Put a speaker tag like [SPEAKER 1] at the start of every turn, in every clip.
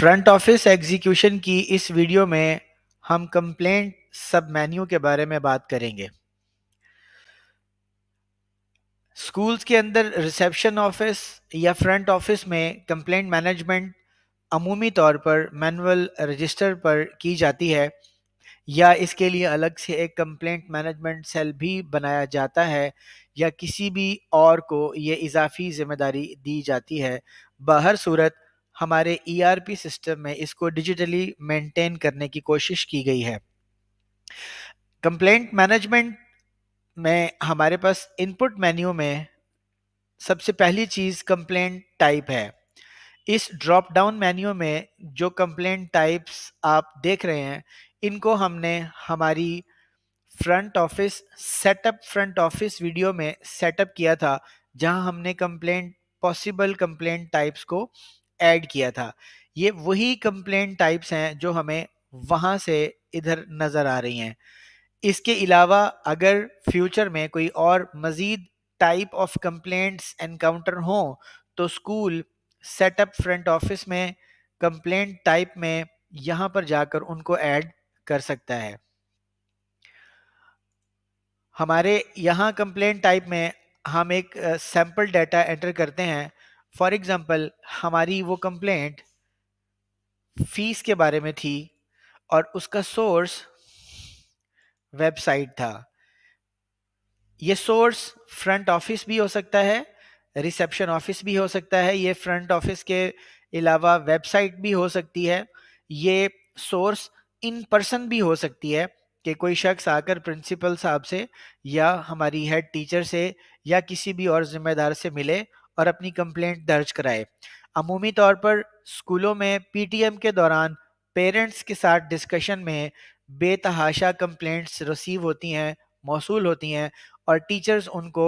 [SPEAKER 1] Front office execution की इस वीडियो में हम कंप्लेंट सब मेन्यू के बारे में बात करेंगे स्कूल्स के अंदर रिसेप्शन ऑफिस या फ्रंट ऑफिस में कंप्लेंट मैनेजमेंट अमूमी तौर पर मैनुअल रजिस्टर पर की जाती है या इसके लिए अलग से एक कंप्लेंट मैनेजमेंट सेल भी बनाया जाता है या किसी भी और को ये इजाफी जिम्मेदारी दी जाती है बाहर सूरत हमारे ईआरपी e सिस्टम में इसको डिजिटली मेंटेन करने की कोशिश की गई है कंप्लेंट मैनेजमेंट में हमारे पास इनपुट मेन्यू में सबसे पहली चीज़ कंप्लेंट टाइप है इस ड्रॉप डाउन मेन्यू में जो कंप्लेंट टाइप्स आप देख रहे हैं इनको हमने हमारी front office setup front office video में सेटअप किया था जहां हमने कंप्लेंट पॉसिबल कंप्लेंट टाइप्स को ऐड किया था ये वही कंप्लेंट टाइप्स हैं जो हमें वहाँ से इधर नज़र आ रही हैं इसके अलावा अगर फ्यूचर में कोई और मज़ीद टाइप ऑफ कंप्लेंट्स एनकाउंटर हों तो स्कूल सेटअप फ्रंट ऑफिस में कंप्लेंट टाइप में यहाँ पर जाकर उनको ऐड कर सकता है हमारे यहाँ कंप्लेंट टाइप में हम एक सैम्पल डाटा एंटर करते हैं फॉर एग्ज़ाम्पल हमारी वो कंप्लेंट फीस के बारे में थी और उसका सोर्स वेबसाइट था ये सोर्स फ्रंट ऑफिस भी हो सकता है रिसेप्शन ऑफिस भी हो सकता है ये फ्रंट ऑफिस के अलावा वेबसाइट भी हो सकती है ये सोर्स इन पर्सन भी हो सकती है कि कोई शख्स आकर प्रिंसिपल साहब से या हमारी हेड टीचर से या किसी भी और जिम्मेदार से मिले और अपनी कंप्लेंट दर्ज कराए अमूमी तौर पर स्कूलों में पीटीएम के दौरान पेरेंट्स के साथ डिस्कशन में बेतहाशा कंप्लेंट्स रिसीव होती हैं मौसू होती हैं और टीचर्स उनको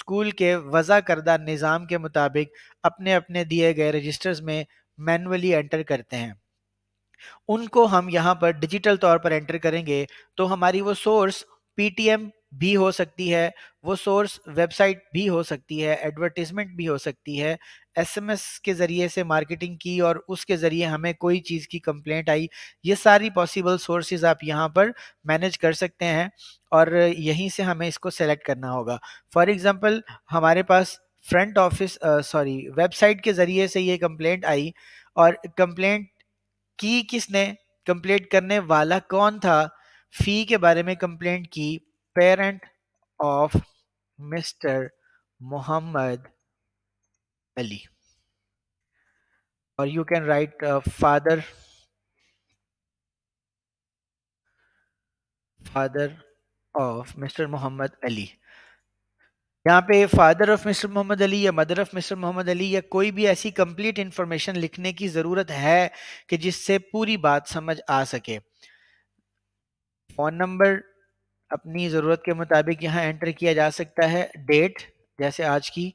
[SPEAKER 1] स्कूल के वज़ा करदा निज़ाम के मुताबिक अपने अपने दिए गए रजिस्टर्स में मैनुअली एंटर करते हैं उनको हम यहाँ पर डिजिटल तौर पर एंटर करेंगे तो हमारी वो सोर्स पीटीएम भी हो सकती है वो सोर्स वेबसाइट भी हो सकती है एडवर्टिजमेंट भी हो सकती है एसएमएस के ज़रिए से मार्केटिंग की और उसके ज़रिए हमें कोई चीज़ की कंप्लेंट आई ये सारी पॉसिबल सोर्सेज आप यहाँ पर मैनेज कर सकते हैं और यहीं से हमें इसको सेलेक्ट करना होगा फॉर एग्ज़ाम्पल हमारे पास फ्रंट ऑफिस सॉरी वेबसाइट के ज़रिए से ये कंप्लेंट आई और कंप्लेंट की किसने कंप्लेंट करने वाला कौन था फ़ी के बारे में कंप्लेंट की parent of Mr. Muhammad Ali. Or you can write uh, father, father of Mr. Muhammad Ali. यहाँ पे father of mister Mohammad Ali या mother of mister Mohammad Ali या कोई भी ऐसी कंप्लीट इंफॉर्मेशन लिखने की ज़रूरत है कि जिससे पूरी बात समझ आ सके फ़ोन नंबर अपनी ज़रूरत के मुताबिक यहाँ एंटर किया जा सकता है डेट जैसे आज की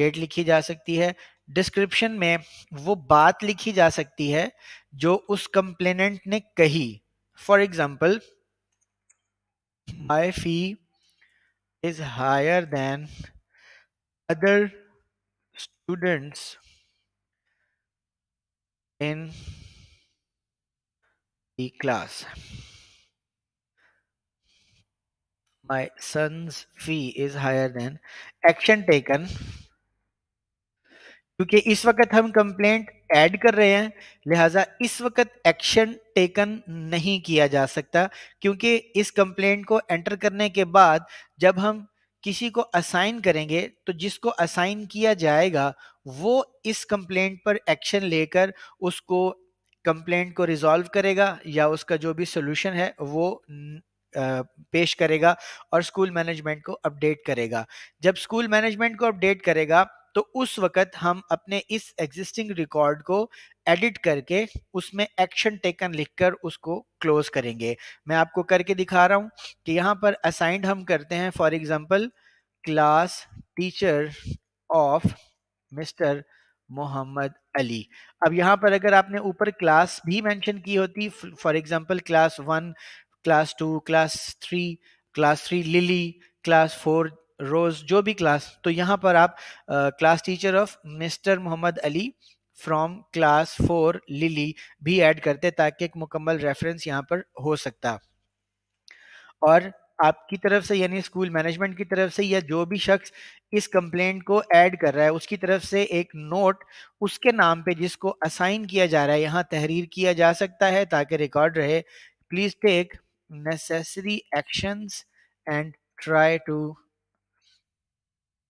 [SPEAKER 1] डेट लिखी जा सकती है डिस्क्रिप्शन में वो बात लिखी जा सकती है जो उस कंप्लेनेंट ने कही for example my fee is higher than other students in class my son's fee is higher than action taken क्योंकि इस वक्त हम कंप्लेंट ऐड कर रहे हैं लिहाजा इस वक्त एक्शन टेकन नहीं किया जा सकता क्योंकि इस कंप्लेंट को एंटर करने के बाद जब हम किसी को असाइन करेंगे तो जिसको असाइन किया जाएगा वो इस कंप्लेंट पर एक्शन लेकर उसको कंप्लेंट को रिजॉल्व करेगा या उसका जो भी सोल्यूशन है वो पेश करेगा और स्कूल मैनेजमेंट को अपडेट करेगा जब स्कूल मैनेजमेंट को अपडेट करेगा तो उस वक्त हम अपने इस एग्जिस्टिंग रिकॉर्ड को एडिट करके उसमें एक्शन टेकन लिखकर उसको क्लोज करेंगे मैं आपको करके दिखा रहा हूँ कि यहाँ पर असाइंड हम करते हैं for example class teacher of mister Mohammad Ali अब यहाँ पर अगर आपने ऊपर क्लास भी मेंशन की होती for example class one class two class three class three Lily class four Rose जो भी क्लास तो यहाँ पर आप class teacher of mister Mohammad Ali from class four Lily भी ऐड करते ताकि एक मुकम्मल रेफरेंस यहाँ पर हो सकता और आपकी तरफ से यानी स्कूल मैनेजमेंट की तरफ से या जो भी शख्स इस कंप्लेंट को ऐड कर रहा है उसकी तरफ से एक नोट उसके नाम पे जिसको असाइन किया जा रहा है यहाँ तहरीर किया जा सकता है ताकि रिकॉर्ड रहे please take necessary actions and try to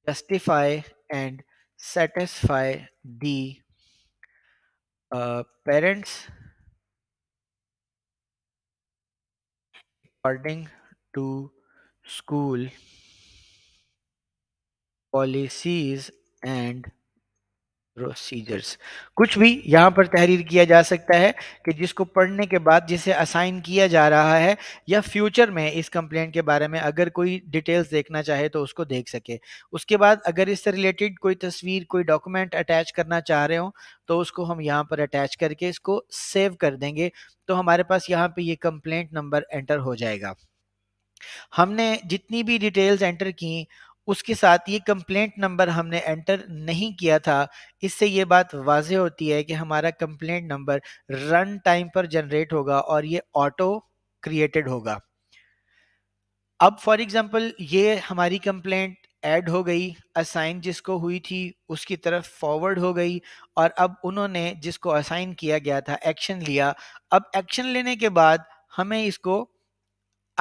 [SPEAKER 1] justify and satisfy the uh, parents according to school policies and procedures कुछ भी यहाँ पर तहरीर किया जा सकता है कि जिसको पढ़ने के बाद जिसे असाइन किया जा रहा है या फ्यूचर में इस कंप्लेंट के बारे में अगर कोई डिटेल्स देखना चाहे तो उसको देख सके उसके बाद अगर इससे रिलेटेड कोई तस्वीर कोई डॉक्यूमेंट अटैच करना चाह रहे हो तो उसको हम यहाँ पर अटैच करके इसको सेव कर देंगे तो हमारे पास यहाँ पर ये कंप्लेंट नंबर एंटर हो जाएगा हमने जितनी भी डिटेल्स एंटर की उसके साथ ये कंप्लेंट नंबर हमने एंटर नहीं किया था इससे ये बात वाजह होती है कि हमारा कंप्लेंट नंबर रन टाइम पर जनरेट होगा और ये ऑटो क्रिएटेड होगा अब फॉर एग्जांपल ये हमारी कंप्लेंट ऐड हो गई असाइन जिसको हुई थी उसकी तरफ फॉरवर्ड हो गई और अब उन्होंने जिसको असाइन किया गया था एक्शन लिया अब एक्शन लेने के बाद हमें इसको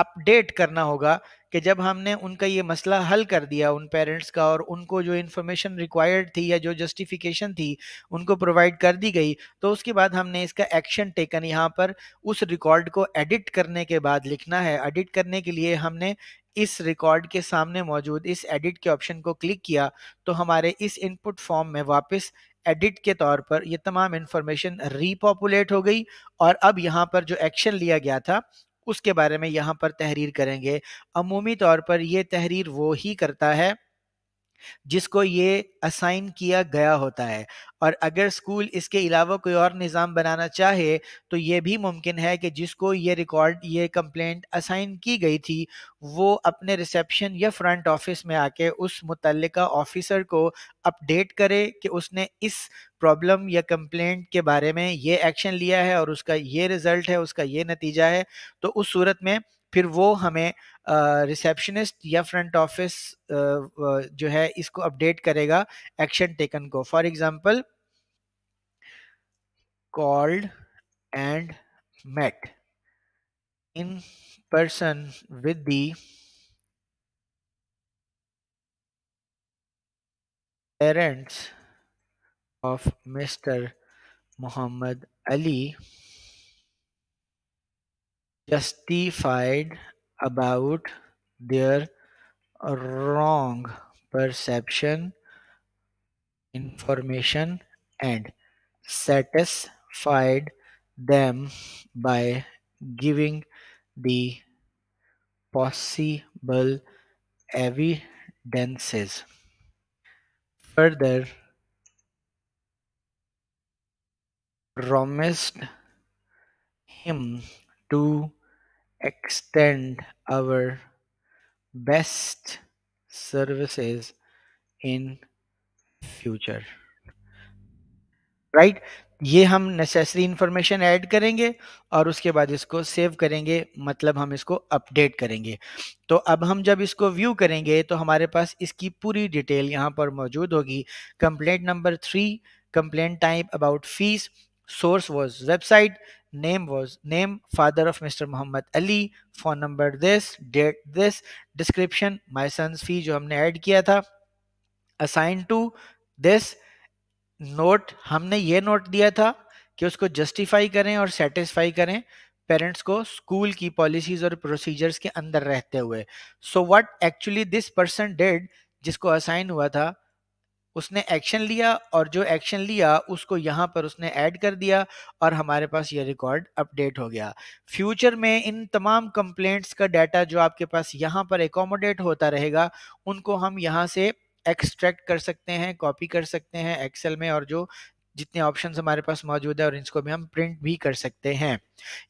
[SPEAKER 1] अपडेट करना होगा कि जब हमने उनका ये मसला हल कर दिया उन पेरेंट्स का और उनको जो इन्फॉर्मेशन रिक्वायर्ड थी या जो जस्टिफिकेशन थी उनको प्रोवाइड कर दी गई तो उसके बाद हमने इसका एक्शन टेकन यहाँ पर उस रिकॉर्ड को एडिट करने के बाद लिखना है एडिट करने के लिए हमने इस रिकॉर्ड के सामने मौजूद इस एडिट के ऑप्शन को क्लिक किया तो हमारे इस इनपुट फॉर्म में वापस एडिट के तौर पर ये तमाम इन्फॉर्मेशन रीपॉपुलेट हो गई और अब यहाँ पर जो एक्शन लिया गया था उसके बारे में यहाँ पर तहरीर करेंगे अमूमी तौर पर यह तहरीर वो ही करता है जिसको ये असाइन किया गया होता है और अगर स्कूल इसके अलावा कोई और निज़ाम बनाना चाहे तो ये भी मुमकिन है कि जिसको ये रिकॉर्ड ये कंप्लेंट असाइन की गई थी वो अपने रिसेप्शन या फ्रंट ऑफिस में आके उस मुतल ऑफिसर को अपडेट करे कि उसने इस प्रॉब्लम या कंप्लेंट के बारे में ये एक्शन लिया है और उसका ये रिज़ल्ट है उसका ये नतीजा है तो उस सूरत में फिर वो हमें रिसेप्शनिस्ट या फ्रंट ऑफिस जो है इसको अपडेट करेगा एक्शन टेकन को for example called and met in person with the parents of mister Mohammad Ali justified about their wrong perception, information, and satisfied them by giving the possible evidences. Further, promised him to extend our best services in future right ये हम necessary information add करेंगे और उसके बाद इसको save करेंगे मतलब हम इसको अपडेट करेंगे तो अब हम जब इसको व्यू करेंगे तो हमारे पास इसकी पूरी डिटेल यहाँ पर मौजूद होगी complaint number three complaint type about fees source was website name was name father of Mr. Muhammad Ali phone number this date this description my son's fee जो हमने ऐड किया था assigned to this नोट हमने ये note दिया था कि उसको जस्टिफाई करें और सेटिस्फाई करें पेरेंट्स को स्कूल की पॉलिसीज और प्रोसीजर्स के अंदर रहते हुए so what actually this person did जिसको असाइन हुआ था उसने एक्शन लिया और जो एक्शन लिया उसको यहाँ पर उसने ऐड कर दिया और हमारे पास ये रिकॉर्ड अपडेट हो गया फ्यूचर में इन तमाम कंप्लेंट्स का डाटा जो आपके पास यहाँ पर एकोमोडेट होता रहेगा उनको हम यहाँ से एक्सट्रैक्ट कर सकते हैं कॉपी कर सकते हैं एक्सेल में और जो जितने ऑप्शन हमारे पास मौजूद है और इसको भी हम प्रिंट भी कर सकते हैं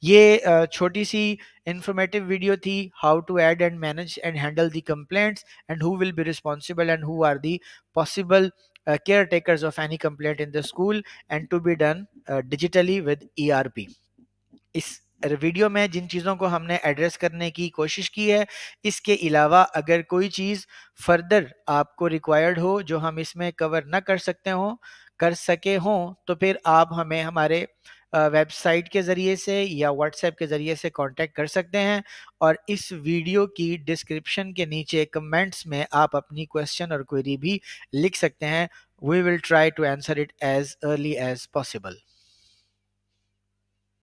[SPEAKER 1] ये छोटी सी इंफॉर्मेटिव वीडियो थी how to add and manage and handle the complaints and who will be responsible and who are the possible caretakers of any complaint in the school and to be done digitally with ई इस वीडियो में जिन चीज़ों को हमने address करने की कोशिश की है इसके अलावा अगर कोई चीज़ फर्दर आपको रिक्वायर्ड हो जो हम इसमें कवर ना कर सकते हों कर सके हों तो फिर आप हमें हमारे वेबसाइट के ज़रिए से या व्हाट्सएप के ज़रिए से कांटेक्ट कर सकते हैं और इस वीडियो की डिस्क्रिप्शन के नीचे कमेंट्स में आप अपनी क्वेश्चन और क्वेरी भी लिख सकते हैं we will try to answer it as early as possible